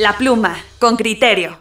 La pluma, con criterio.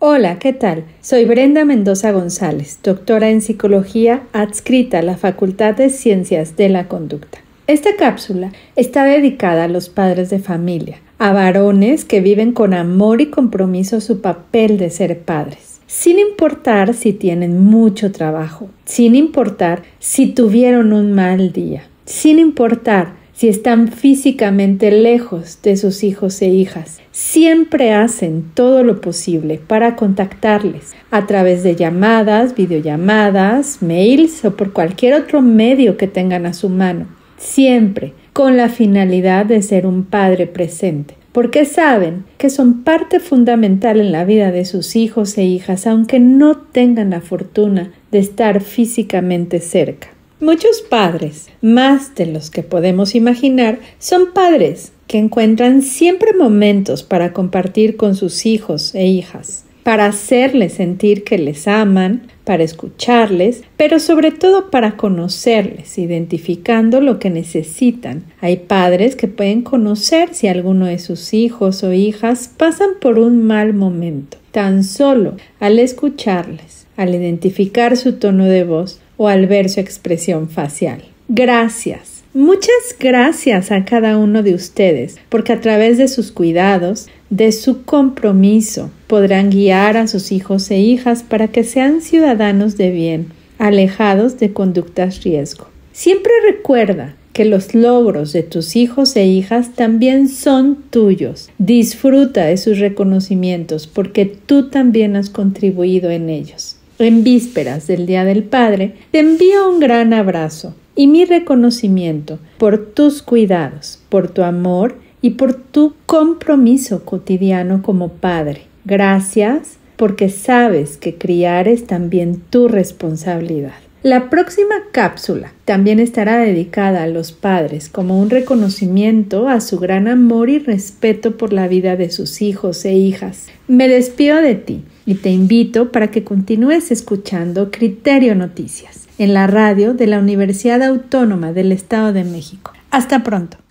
Hola, ¿qué tal? Soy Brenda Mendoza González, doctora en psicología adscrita a la Facultad de Ciencias de la Conducta. Esta cápsula está dedicada a los padres de familia, a varones que viven con amor y compromiso su papel de ser padres, sin importar si tienen mucho trabajo, sin importar si tuvieron un mal día, sin importar si están físicamente lejos de sus hijos e hijas. Siempre hacen todo lo posible para contactarles a través de llamadas, videollamadas, mails o por cualquier otro medio que tengan a su mano. Siempre con la finalidad de ser un padre presente porque saben que son parte fundamental en la vida de sus hijos e hijas, aunque no tengan la fortuna de estar físicamente cerca. Muchos padres, más de los que podemos imaginar, son padres que encuentran siempre momentos para compartir con sus hijos e hijas, para hacerles sentir que les aman, para escucharles, pero sobre todo para conocerles, identificando lo que necesitan. Hay padres que pueden conocer si alguno de sus hijos o hijas pasan por un mal momento. Tan solo al escucharles, al identificar su tono de voz, o al ver su expresión facial. Gracias. Muchas gracias a cada uno de ustedes, porque a través de sus cuidados, de su compromiso, podrán guiar a sus hijos e hijas para que sean ciudadanos de bien, alejados de conductas riesgo. Siempre recuerda que los logros de tus hijos e hijas también son tuyos. Disfruta de sus reconocimientos porque tú también has contribuido en ellos en vísperas del Día del Padre, te envío un gran abrazo y mi reconocimiento por tus cuidados, por tu amor y por tu compromiso cotidiano como padre. Gracias porque sabes que criar es también tu responsabilidad. La próxima cápsula también estará dedicada a los padres como un reconocimiento a su gran amor y respeto por la vida de sus hijos e hijas. Me despido de ti y te invito para que continúes escuchando Criterio Noticias en la radio de la Universidad Autónoma del Estado de México. Hasta pronto.